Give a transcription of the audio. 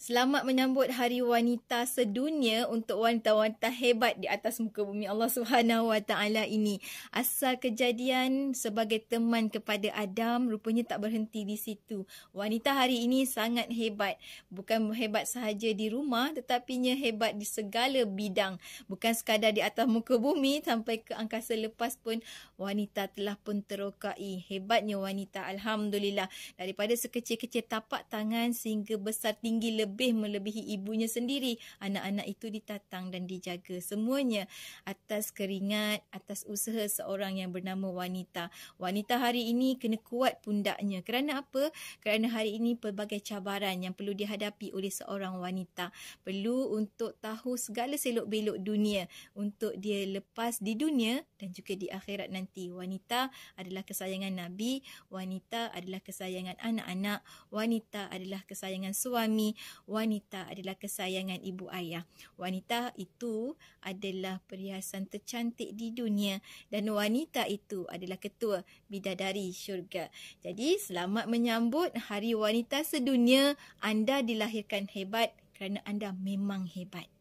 Selamat menyambut Hari Wanita Sedunia untuk wanita-wanita hebat di atas muka bumi Allah Subhanahu Wa Taala ini. Asal kejadian sebagai teman kepada Adam rupanya tak berhenti di situ. Wanita hari ini sangat hebat. Bukan hebat sahaja di rumah tetapi tetapinya hebat di segala bidang. Bukan sekadar di atas muka bumi sampai ke angkasa lepas pun wanita telah pun terokai. Hebatnya wanita Alhamdulillah. Daripada sekecil-kecil tapak tangan sehingga besar tinggi lebih lebih melebihi ibunya sendiri. Anak-anak itu ditatang dan dijaga semuanya atas keringat, atas usaha seorang yang bernama wanita. Wanita hari ini kena kuat pundaknya. Kerana apa? Kerana hari ini pelbagai cabaran yang perlu dihadapi oleh seorang wanita. Perlu untuk tahu segala selok-belok dunia untuk dia lepas di dunia dan juga di akhirat nanti. Wanita adalah kesayangan Nabi, wanita adalah kesayangan anak-anak, wanita adalah kesayangan suami, wanita adalah kesayangan ibu ayah. Wanita itu adalah perhiasan tercantik di dunia dan wanita itu adalah ketua bidadari syurga. Jadi selamat menyambut Hari Wanita Sedunia. Anda dilahirkan hebat kerana anda memang hebat.